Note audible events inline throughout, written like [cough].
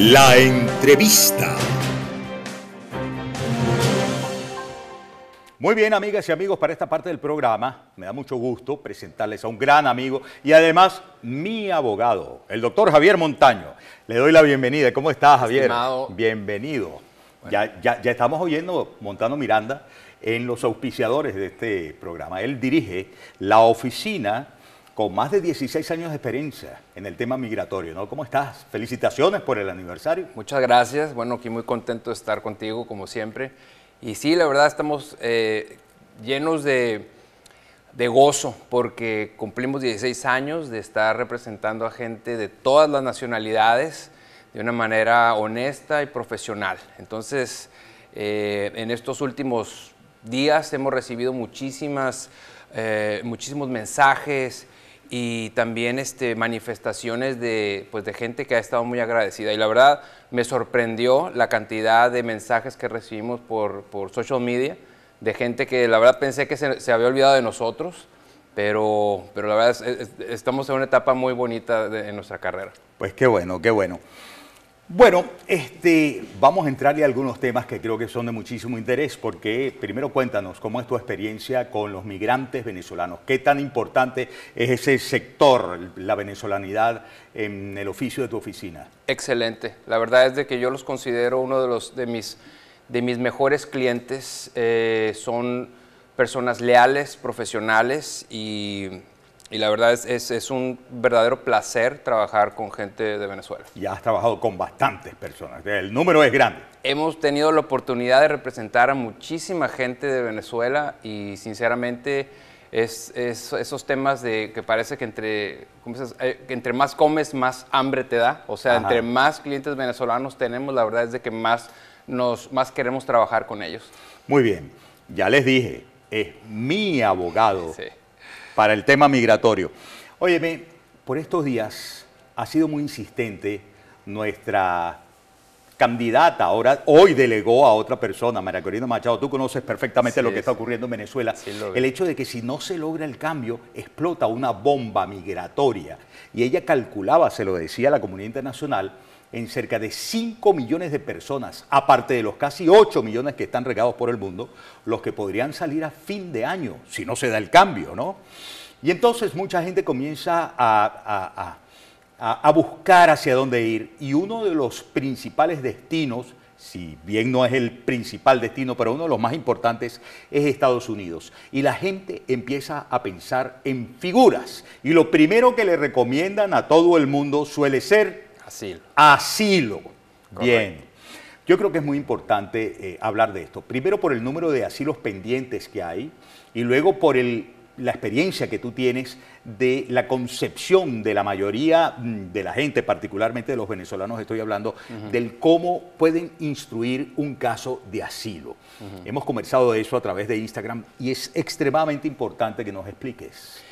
La entrevista. Muy bien, amigas y amigos, para esta parte del programa me da mucho gusto presentarles a un gran amigo y además mi abogado, el doctor Javier Montaño. Le doy la bienvenida. ¿Cómo estás, Javier? Bienvenido. Ya, ya, estamos oyendo Montano Miranda en los auspiciadores de este programa. Él dirige la oficina con más de 16 años de experiencia en el tema migratorio. ¿no? ¿Cómo estás? Felicitaciones por el aniversario. Muchas gracias. Bueno, aquí muy contento de estar contigo, como siempre. Y sí, la verdad estamos eh, llenos de, gozo porque cumplimos 16 años de estar representando a gente de todas las nacionalidades de una manera honesta y profesional. Entonces, eh, en estos últimos días hemos recibido muchísimas, eh, muchísimos mensajes, y también este, manifestaciones de, pues, de gente que ha estado muy agradecida. Y la verdad me sorprendió la cantidad de mensajes que recibimos por, por social media, de gente que la verdad pensé que se, se había olvidado de nosotros, pero, pero la verdad estamos en una etapa muy bonita de, en nuestra carrera. Pues qué bueno, qué bueno. Bueno, este, vamos a entrarle a algunos temas que creo que son de muchísimo interés, porque primero cuéntanos cómo es tu experiencia con los migrantes venezolanos, qué tan importante es ese sector, la venezolanidad, en el oficio de tu oficina. Excelente, la verdad es de que yo los considero uno de, los, de, mis, de mis mejores clientes, eh, son personas leales, profesionales y y la verdad es, es, un verdadero placer trabajar con gente de Venezuela. Ya has trabajado con bastantes personas, el número es grande. Hemos tenido la oportunidad de representar a muchísima gente de Venezuela y sinceramente es, esos temas de que parece que entre, eh, entre más comes, más hambre te da. O sea, entre más clientes venezolanos tenemos, la verdad es de que más, nos, más queremos trabajar con ellos. Muy bien, ya les dije, es mi abogado. Sí para el tema migratorio. Óyeme, por estos días ha sido muy insistente nuestra candidata, ahora hoy delegó a otra persona, María Corina Machado, tú conoces perfectamente lo que está ocurriendo en Venezuela, el hecho de que si no se logra el cambio, explota una bomba migratoria. Y ella calculaba, se lo decía a la comunidad internacional, en cerca de 5 millones de personas, aparte de los casi 8 millones que están regados por el mundo, los que podrían salir a fin de año, si no se da el cambio, ¿no? Y entonces mucha gente comienza a, a buscar hacia dónde ir y uno de los principales destinos si bien no es el principal destino, pero uno de los más importantes es Estados Unidos. Y la gente empieza a pensar en figuras. Y lo primero que le recomiendan a todo el mundo suele ser Asilo. Asilo. Bien. Yo creo que es muy importante eh, hablar de esto. Primero por el número de asilos pendientes que hay y luego por la experiencia que tú tienes de la concepción de la mayoría mm, de la gente, particularmente de los venezolanos, estoy hablando, del cómo pueden instruir un caso de asilo. Hemos conversado de eso a través de Instagram y es extremadamente importante que nos expliques.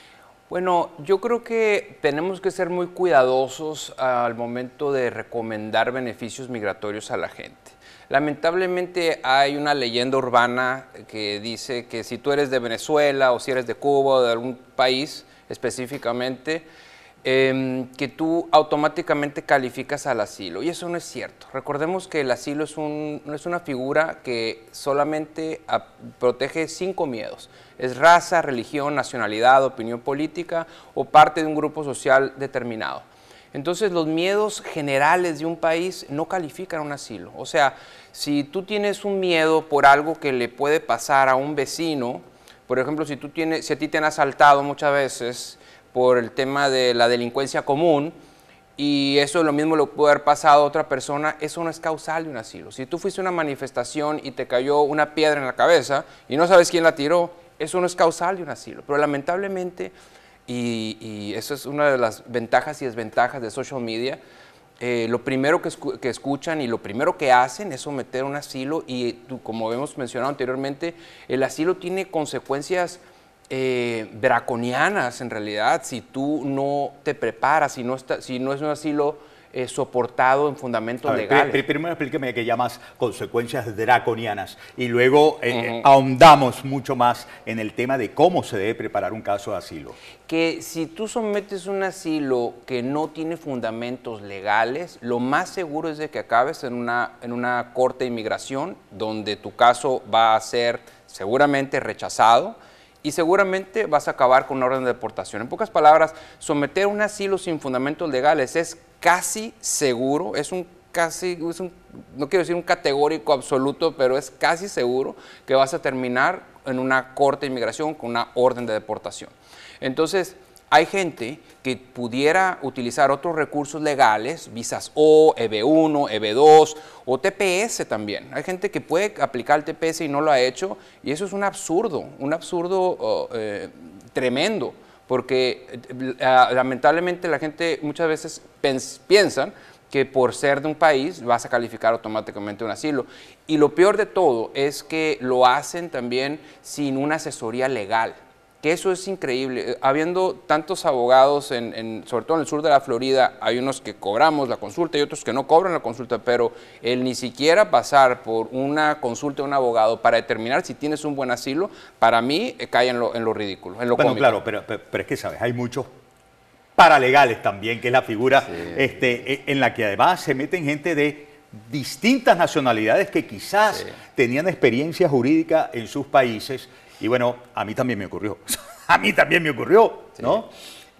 Bueno, yo creo que tenemos que ser muy cuidadosos al momento de recomendar beneficios migratorios a la gente. Lamentablemente hay una leyenda urbana que dice que si tú eres de Venezuela o si eres de Cuba o de algún país específicamente, Em, que tú automáticamente calificas al asilo. Y eso no es cierto. Recordemos que el asilo es, un, es una figura que solamente protege cinco miedos. Es raza, religión, nacionalidad, opinión política o parte de un grupo social determinado. Entonces los miedos generales de un país no califican un asilo. O sea, si tú tienes un miedo por algo que le puede pasar a un vecino, por ejemplo, si, tú tienes, si a ti te han asaltado muchas veces, por el tema de la delincuencia común y eso lo mismo lo puede haber pasado a otra persona, eso no es causal de un asilo. Si tú fuiste a una manifestación y te cayó una piedra en la cabeza y no sabes quién la tiró, eso no es causal de un asilo. Pero lamentablemente, y, y eso es una de las ventajas y desventajas de social media, eh, lo primero que, escuchan y lo primero que hacen es someter un asilo y tú, como hemos mencionado anteriormente, el asilo tiene consecuencias eh, draconianas en realidad si tú no te preparas, si no, si no es un asilo eh, soportado en fundamentos legales. Primero explíqueme qué llamas consecuencias draconianas y luego eh, ahondamos mucho más en el tema de cómo se debe preparar un caso de asilo. Que si tú sometes un asilo que no tiene fundamentos legales, lo más seguro es de que acabes en una, en una corte de inmigración donde tu caso va a ser seguramente rechazado y seguramente vas a acabar con una orden de deportación. En pocas palabras, someter un asilo sin fundamentos legales es casi seguro, es un casi, no quiero decir un categórico absoluto, pero es casi seguro que vas a terminar en una corte de inmigración con una orden de deportación. Entonces, hay gente que pudiera utilizar otros recursos legales, visas O, EB1, EB2 o TPS también. Hay gente que puede aplicar el TPS y no lo ha hecho y eso es un absurdo, un absurdo oh, eh, tremendo porque eh, ah, lamentablemente la gente muchas veces piensa que por ser de un país vas a calificar automáticamente un asilo. Y lo peor de todo es que lo hacen también sin una asesoría legal que eso es increíble. Eh, habiendo tantos abogados, en, sobre todo en el sur de la Florida, hay unos que cobramos la consulta y otros que no cobran la consulta, pero el ni siquiera pasar por una consulta de un abogado para determinar si tienes un buen asilo, para mí eh, cae en lo, en lo, ridículo, en lo bueno, claro, pero, pero, es que, ¿sabes? Hay muchos paralegales también, que es la figura este, e, en la que además se meten gente de distintas nacionalidades que quizás tenían experiencia jurídica en sus países y bueno, a mí también me ocurrió. [laughs] a mí también me ocurrió, ¿no?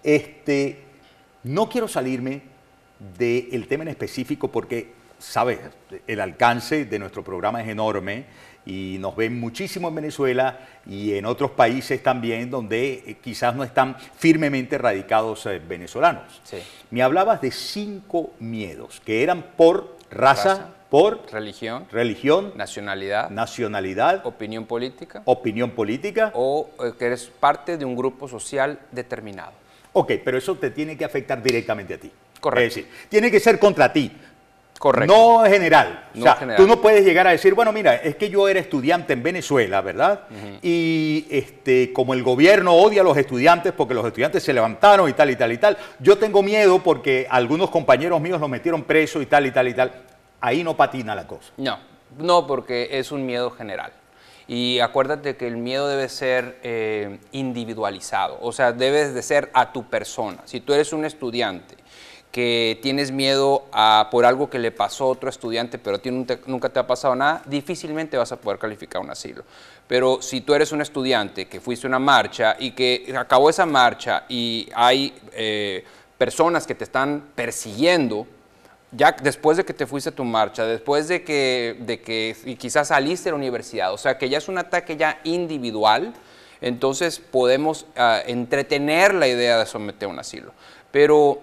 Este, no quiero salirme del tema en específico porque, sabes, el alcance de nuestro programa es enorme y nos ven muchísimo en Venezuela y en otros países también donde eh, quizás no están firmemente radicados eh, venezolanos. Me hablabas de cinco miedos que eran por raza por religión, religión, nacionalidad, nacionalidad, opinión política, opinión política o eh, que eres parte de un grupo social determinado. Ok, pero eso te tiene que afectar directamente a ti. Correcto. Es decir, tiene que ser contra ti. Correcto. No general. No general. tú no puedes llegar a decir, bueno, mira, es que yo era estudiante en Venezuela, ¿verdad? Y este, como el gobierno odia a los estudiantes porque los estudiantes se levantaron y tal y tal y tal, yo tengo miedo porque algunos compañeros míos los metieron preso y tal y tal y tal ahí no patina la cosa. No, no, porque es un miedo general. Y acuérdate que el miedo debe ser eh, individualizado, o sea, debes de ser a tu persona. Si tú eres un estudiante que tienes miedo por algo que le pasó a otro estudiante, pero nunca te ha pasado nada, difícilmente vas a poder calificar un asilo. Pero si tú eres un estudiante que fuiste a una marcha y que acabó esa marcha y hay eh, personas que te están persiguiendo, ya después de que te fuiste a tu marcha, después de que, de que quizás saliste de la universidad, o sea que ya es un ataque ya individual, entonces podemos ah, entretener la idea de someter a un asilo. Pero,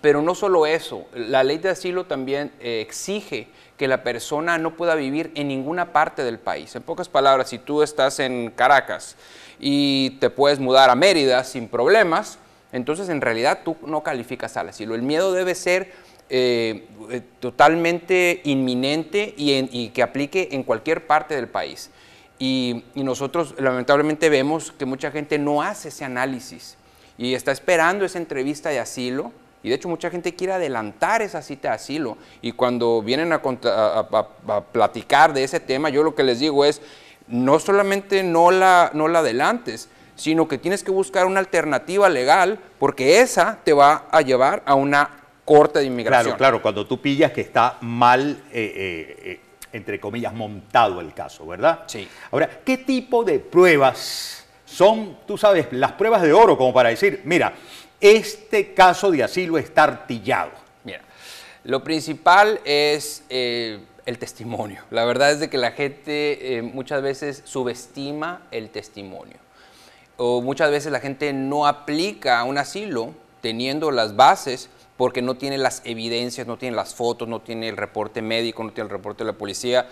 pero no solo eso, la ley de asilo también eh, exige que la persona no pueda vivir en ninguna parte del país. En pocas palabras, si tú estás en Caracas y te puedes mudar a Mérida sin problemas, entonces en realidad tú no calificas al asilo. El miedo debe ser eh, totalmente inminente y, que aplique en cualquier parte del país. Y, nosotros lamentablemente vemos que mucha gente no hace ese análisis y está esperando esa entrevista de asilo. Y de hecho mucha gente quiere adelantar esa cita de asilo y cuando vienen a, a, a, platicar de ese tema, yo lo que les digo es, no solamente no la, no la adelantes, sino que tienes que buscar una alternativa legal porque esa te va a llevar a una corte de inmigración. Claro, claro, cuando tú pillas que está mal, eh, eh, eh, entre comillas, montado el caso, ¿verdad? Sí. Ahora, ¿qué tipo de pruebas son, tú sabes, las pruebas de oro como para decir, mira, este caso de asilo está artillado? Mira, lo principal es el testimonio. La verdad es de que la gente muchas veces subestima el testimonio. O muchas veces la gente no aplica un asilo teniendo las bases porque no tiene las evidencias, no tiene las fotos, no tiene el reporte médico, no tiene el reporte de la policía,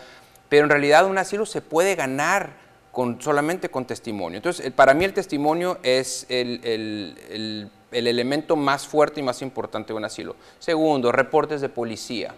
pero en realidad un asilo se puede ganar con, solamente con testimonio. Entonces, para mí el testimonio es el, elemento más fuerte y más importante de un asilo. Segundo, reportes de policía.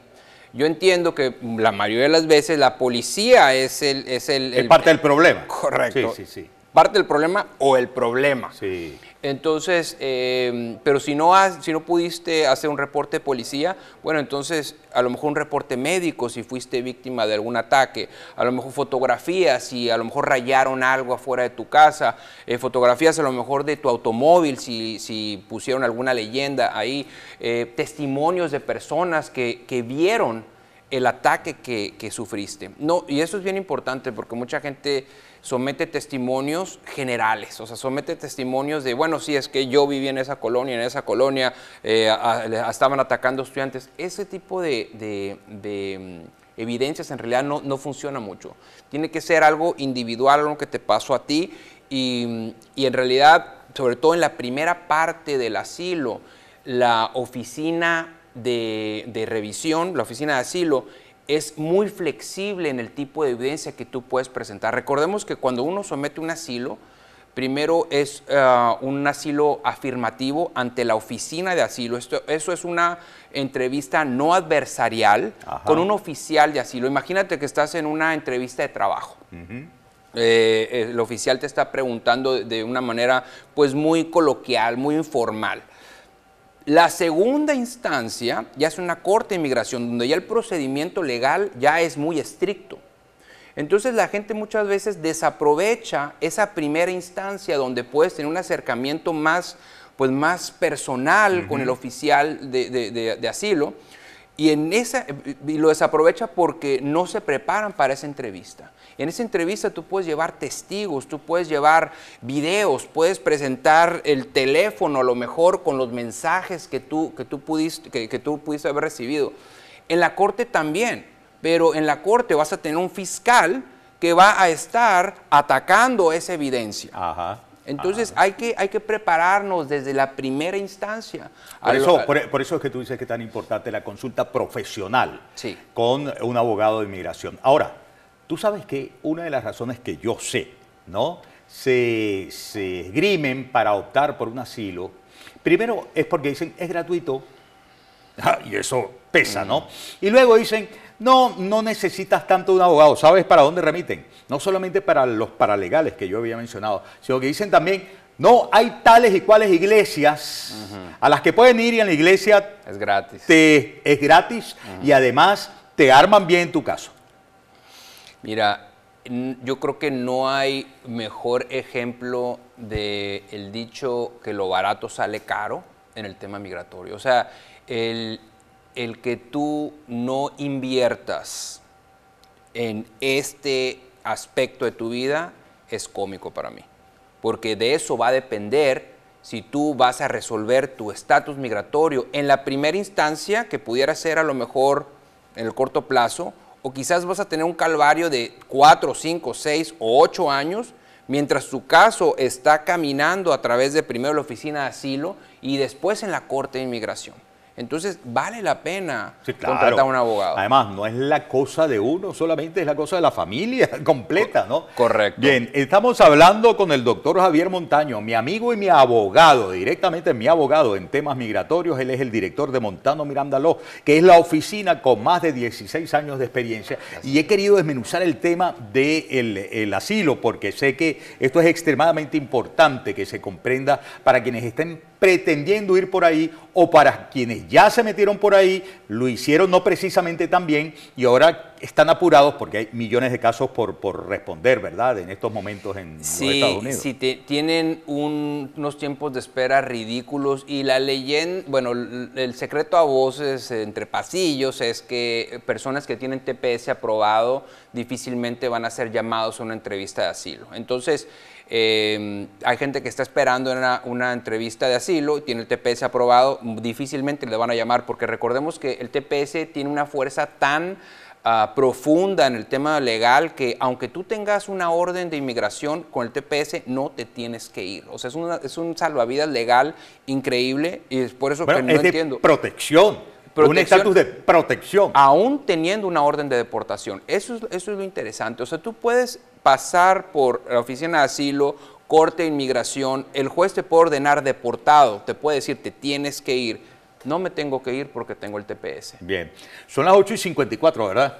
Yo entiendo que la mayoría de las veces la policía es el... Es, el parte del problema. Correcto. Sí, sí, sí. Parte del problema o el problema. Sí. Entonces, em, pero si no, si no pudiste hacer un reporte de policía, bueno, entonces a lo mejor un reporte médico si fuiste víctima de algún ataque, a lo mejor fotografías si a lo mejor rayaron algo afuera de tu casa, eh, fotografías a lo mejor de tu automóvil si, pusieron alguna leyenda ahí, eh, testimonios de personas que, vieron el ataque que, que, sufriste. No, y eso es bien importante porque mucha gente somete testimonios generales, o sea, somete testimonios de, bueno, sí, es que yo viví en esa colonia, en esa colonia eh, estaban atacando estudiantes. Ese tipo de, mm, evidencias en realidad no, no, funciona mucho. Tiene que ser algo individual, algo que te pasó a ti y, mm, en realidad, sobre todo en la primera parte del asilo, la oficina de, revisión, la oficina de asilo, es muy flexible en el tipo de evidencia que tú puedes presentar. Recordemos que cuando uno somete un asilo, primero es ah, un asilo afirmativo ante la oficina de asilo. eso es una entrevista no adversarial con un oficial de asilo. Imagínate que estás en una entrevista de trabajo. Eh, eh, el oficial te está preguntando de una manera pues muy coloquial, muy informal. La segunda instancia ya es una corte de inmigración, donde ya el procedimiento legal ya es muy estricto. Entonces la gente muchas veces desaprovecha esa primera instancia donde puedes tener un acercamiento más, pues, más personal con el oficial de, asilo y, en esa, y lo desaprovecha porque no se preparan para esa entrevista. En esa entrevista tú puedes llevar testigos, tú puedes llevar videos, puedes presentar el teléfono a lo mejor con los mensajes que tú, que tú, pudiste, que, tú pudiste haber recibido. En la corte también, pero en la corte vas a tener un fiscal que va a estar atacando esa evidencia. Entonces hay que, hay que prepararnos desde la primera instancia. Por eso, por, eso es que tú dices que es tan importante la consulta profesional con un abogado de inmigración. Ahora, Tú sabes que una de las razones que yo sé, ¿no? Se, esgrimen para optar por un asilo, primero es porque dicen, es gratuito, [laughs] ah, y eso pesa, ¿no? Mm. Y luego dicen, no, no necesitas tanto un abogado, ¿sabes para dónde remiten? No solamente para los paralegales que yo había mencionado, sino que dicen también, no, hay tales y cuales iglesias a las que pueden ir y en la iglesia es gratis. es gratis y además te arman bien tu caso. Mira, yo creo que no hay mejor ejemplo del el dicho que lo barato sale caro en el tema migratorio. O sea, el, el que tú no inviertas en este aspecto de tu vida es cómico para mí, porque de eso va a depender si tú vas a resolver tu estatus migratorio en la primera instancia, que pudiera ser a lo mejor en el corto plazo, o quizás vas a tener un calvario de cuatro, cinco, seis o ocho años, mientras tu caso está caminando a través de primero la oficina de asilo y después en la Corte de Inmigración. Entonces vale la pena contratar a un abogado. Además, no es la cosa de uno, solamente es la cosa de la familia [laughs] completa, ¿no? Correcto. Bien, estamos hablando con el doctor Javier Montaño, mi amigo y mi abogado, directamente mi abogado en temas migratorios. Él es el director de Montano Miranda Law, que es la oficina con más de 16 años de experiencia. Y he querido desmenuzar el tema del asilo, porque sé que esto es extremadamente importante que se comprenda para quienes estén pretendiendo ir por ahí o para quienes ya se metieron por ahí, lo hicieron no precisamente tan bien y ahora están apurados porque hay millones de casos por, por responder, ¿verdad? En estos momentos en los Estados Unidos. Sí, tienen unos tiempos de espera ridículos y la leyenda, bueno, el secreto a voces entre pasillos es que personas que tienen TPS aprobado difícilmente van a ser llamados a una entrevista de asilo. Entonces, em, hay gente que está esperando una, una entrevista de asilo y tiene el TPS aprobado, difícilmente le van a llamar porque recordemos que el TPS tiene una fuerza tan Ah, profunda en el tema legal que aunque tú tengas una orden de inmigración con el TPS, no te tienes que ir. O sea, es, una, es un salvavidas legal increíble y es por eso que no entiendo. Protección. un estatus de protección. Aún teniendo una orden de deportación. Eso es, eso es lo interesante. O sea, tú puedes pasar por la oficina de asilo, corte de inmigración, el juez te puede ordenar deportado, te puede decir, te tienes que ir no me tengo que ir porque tengo el TPS. Bien, son las 8 y 54, ¿verdad?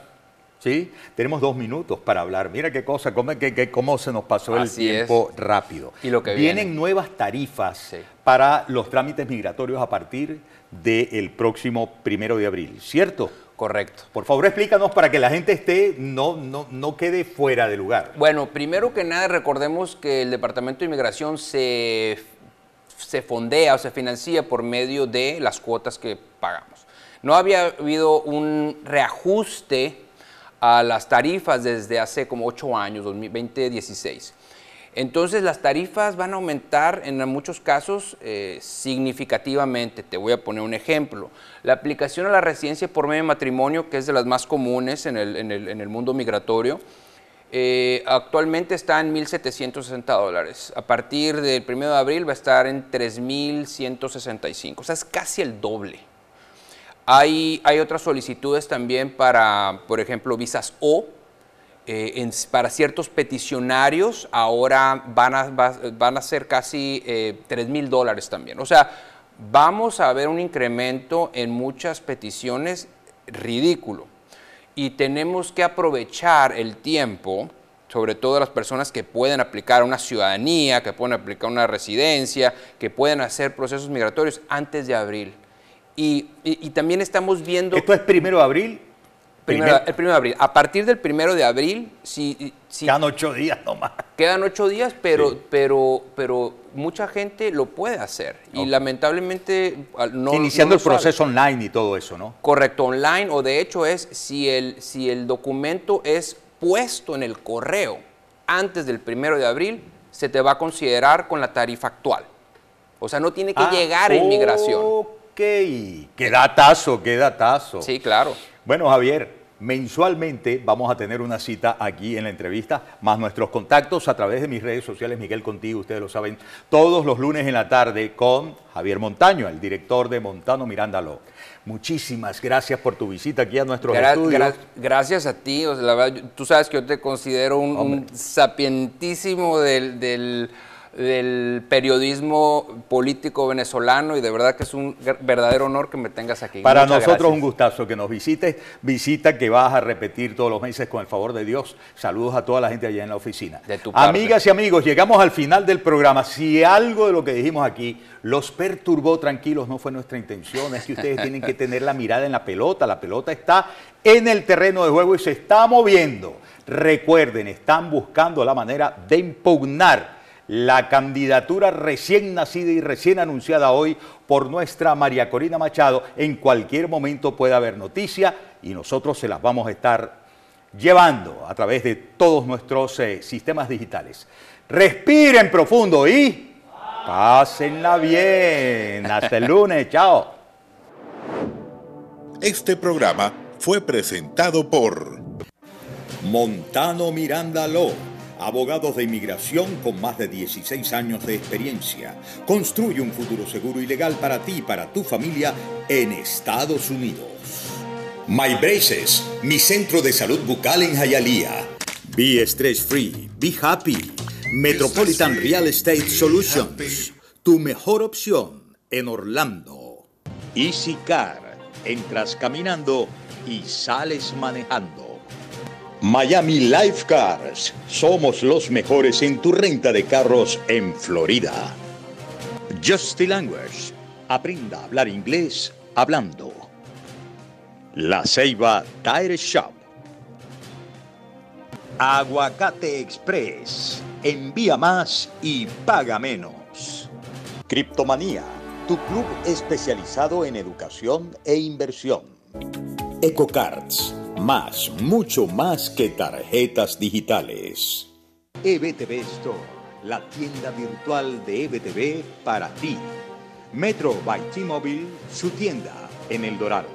¿sí? Tenemos dos minutos para hablar. Mira qué cosa, cómo, cómo se nos pasó el tiempo rápido. Y lo que Vienen nuevas tarifas para los trámites migratorios a partir del próximo primero de abril, ¿cierto? Correcto. Por favor, explícanos para que la gente esté, no, no, no quede fuera de lugar. Bueno, primero que nada, recordemos que el Departamento de Inmigración se se fondea o se financia por medio de las cuotas que pagamos. No había habido un reajuste a las tarifas desde hace como 8 años, 2016. Entonces las tarifas van a aumentar en muchos casos eh, significativamente. Te voy a poner un ejemplo. La aplicación a la residencia por medio de matrimonio, que es de las más comunes en el mundo migratorio, eh, actualmente está en 1.760 dólares. A partir del 1 de abril va a estar en 3.165. O sea, es casi el doble. Hay, hay otras solicitudes también para, por ejemplo, visas O. Eh, para ciertos peticionarios ahora van a, van a ser casi 3,000 eh, dólares también. O sea, vamos a ver un incremento en muchas peticiones ridículo y tenemos que aprovechar el tiempo, sobre todo las personas que pueden aplicar una ciudadanía, que pueden aplicar una residencia, que pueden hacer procesos migratorios antes de abril. Y, también estamos viendo... Esto es primero de abril el primero de abril. A partir del primero de abril, si... Quedan ocho días nomás. Quedan ocho días, pero, pero, pero mucha gente lo puede hacer. Y lamentablemente no. Iniciando el proceso online y todo eso, ¿no? Correcto, online. O de hecho es si el, si el documento es puesto en el correo antes del primero de abril, se te va a considerar con la tarifa actual. O sea, no tiene que ah, llegar a inmigración. Ok, qué datazo, queda tazo. Sí, claro. Bueno, Javier, mensualmente vamos a tener una cita aquí en la entrevista, más nuestros contactos a través de mis redes sociales, Miguel Contigo, ustedes lo saben, todos los lunes en la tarde con Javier Montaño, el director de Montano Miranda Muchísimas gracias por tu visita aquí a nuestros estudios. gracias a ti, la verdad, tú sabes que yo te considero un, sapientísimo del del periodismo político venezolano y de verdad que es un verdadero honor que me tengas aquí. Para nosotros un gustazo que nos visites, visita que vas a repetir todos los meses con el favor de Dios. Saludos a toda la gente allá en la oficina. De tu Amigas y amigos, llegamos al final del programa. Si algo de lo que dijimos aquí los perturbó, tranquilos, no fue nuestra intención, es que ustedes tienen que tener la mirada en la pelota, la pelota está en el terreno de juego y se está moviendo. Recuerden, están buscando la manera de impugnar la candidatura recién nacida y recién anunciada hoy por nuestra María Corina Machado. En cualquier momento puede haber noticia y nosotros se las vamos a estar llevando a través de todos nuestros eh, sistemas digitales. Respiren profundo y pásenla bien. Hasta el lunes, chao. Este programa fue presentado por Montano Miranda Ló abogados de inmigración con más de 16 años de experiencia. Construye un futuro seguro y legal para ti y para tu familia en Estados Unidos. My Braces, mi centro de salud bucal en Hialeah. Be stress free, be happy. Metropolitan Real Estate Solutions, tu mejor opción en Orlando. Easy Car, entras caminando y sales manejando. Miami Life Cars. Somos los mejores en tu renta de carros en Florida. Justy Language. Aprenda a hablar inglés hablando. La Ceiba Tire Shop. Aguacate Express. Envía más y paga menos. Criptomanía. Tu club especializado en educación e inversión. EcoCards más, mucho más que tarjetas digitales. EBTV Store, la tienda virtual de EBTV para ti. Metro by T-Mobile, su tienda en El Dorado.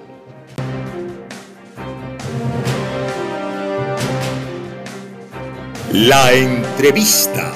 La entrevista.